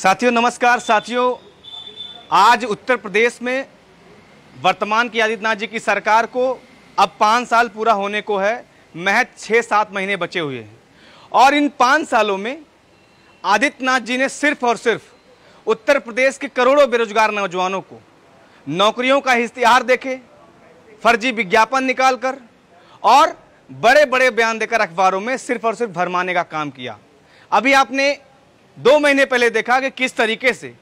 साथियों नमस्कार साथियों आज उत्तर प्रदेश में वर्तमान की आदित्यनाथ जी की सरकार को अब पाँच साल पूरा होने को है महज छः सात महीने बचे हुए हैं और इन पाँच सालों में आदित्यनाथ जी ने सिर्फ और सिर्फ उत्तर प्रदेश के करोड़ों बेरोजगार नौजवानों को नौकरियों का इश्तिहार देखे फर्जी विज्ञापन निकाल कर और बड़े बड़े बयान देकर अखबारों में सिर्फ और सिर्फ भरमाने का काम किया अभी आपने दो महीने पहले देखा कि किस तरीके से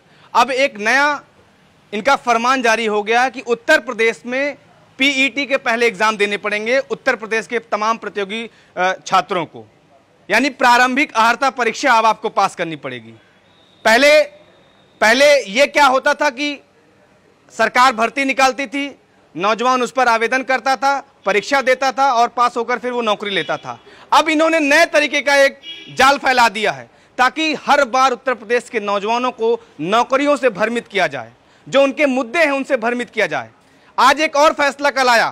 अब एक नया इनका फरमान जारी हो गया कि उत्तर प्रदेश में पीईटी e के पहले एग्ज़ाम देने पड़ेंगे उत्तर प्रदेश के तमाम प्रतियोगी छात्रों को यानी प्रारंभिक अहर्ता परीक्षा अब आपको पास करनी पड़ेगी पहले पहले ये क्या होता था कि सरकार भर्ती निकालती थी नौजवान उस पर आवेदन करता था परीक्षा देता था और पास होकर फिर वो नौकरी लेता था अब इन्होंने नए तरीके का एक जाल फैला दिया है ताकि हर बार उत्तर प्रदेश के नौजवानों को नौकरियों से भ्रमित किया जाए जो उनके मुद्दे हैं उनसे भ्रमित किया जाए आज एक और फैसला कल आया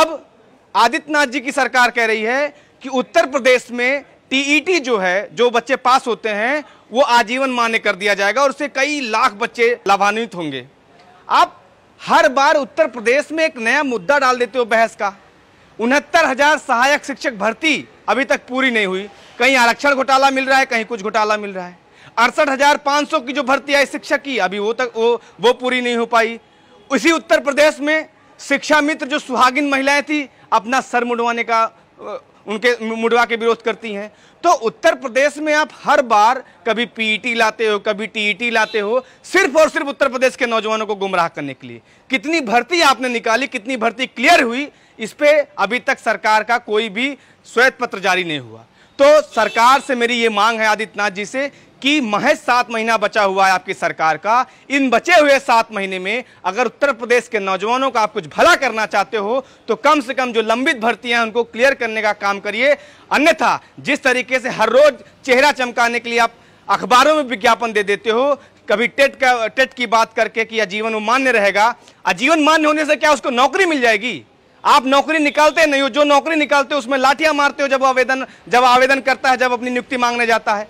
अब आदित्यनाथ जी की सरकार कह रही है कि उत्तर प्रदेश में टीईटी जो है जो बच्चे पास होते हैं वो आजीवन मान्य कर दिया जाएगा और उससे कई लाख बच्चे लाभान्वित होंगे आप हर बार उत्तर प्रदेश में एक नया मुद्दा डाल देते हो बहस का उनहत्तर हजार सहायक शिक्षक भर्ती अभी तक पूरी नहीं हुई कहीं आरक्षण घोटाला मिल रहा है कहीं कुछ घोटाला मिल रहा है अड़सठ हजार पाँच सौ की जो भर्ती आई शिक्षक की अभी वो तक वो वो पूरी नहीं हो पाई उसी उत्तर प्रदेश में शिक्षा मित्र जो सुहागिन महिलाएं थी अपना सर मुडवाने का उनके मुडवा के विरोध करती हैं तो उत्तर प्रदेश में आप हर बार कभी पीईटी लाते हो कभी टीईटी लाते हो सिर्फ और सिर्फ उत्तर प्रदेश के नौजवानों को गुमराह करने के लिए कितनी भर्ती आपने निकाली कितनी भर्ती क्लियर हुई इस पर अभी तक सरकार का कोई भी श्वेत पत्र जारी नहीं हुआ तो सरकार से मेरी ये मांग है आदित्यनाथ जी से कि महज सात महीना बचा हुआ है आपकी सरकार का इन बचे हुए सात महीने में अगर उत्तर प्रदेश के नौजवानों का आप कुछ भला करना चाहते हो तो कम से कम जो लंबित भर्तियां हैं उनको क्लियर करने का काम करिए अन्यथा जिस तरीके से हर रोज चेहरा चमकाने के लिए आप अखबारों में विज्ञापन दे देते हो कभी टेट का टेट की बात करके कि आजीवन वो मान्य रहेगा आजीवन मान्य होने से क्या उसको नौकरी मिल जाएगी आप नौकरी निकालते नहीं हो जो नौकरी निकालते हो उसमें लाठियां मारते हो जब आवेदन जब आवेदन करता है जब अपनी नियुक्ति मांगने जाता है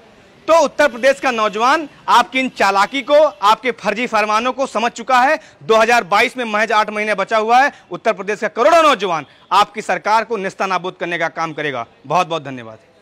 तो उत्तर प्रदेश का नौजवान आपकी इन चालाकी को आपके फर्जी फरमानों को समझ चुका है 2022 में महज आठ महीने बचा हुआ है उत्तर प्रदेश का करोड़ों नौजवान आपकी सरकार को निस्ता नाबूद करने का काम करेगा बहुत बहुत धन्यवाद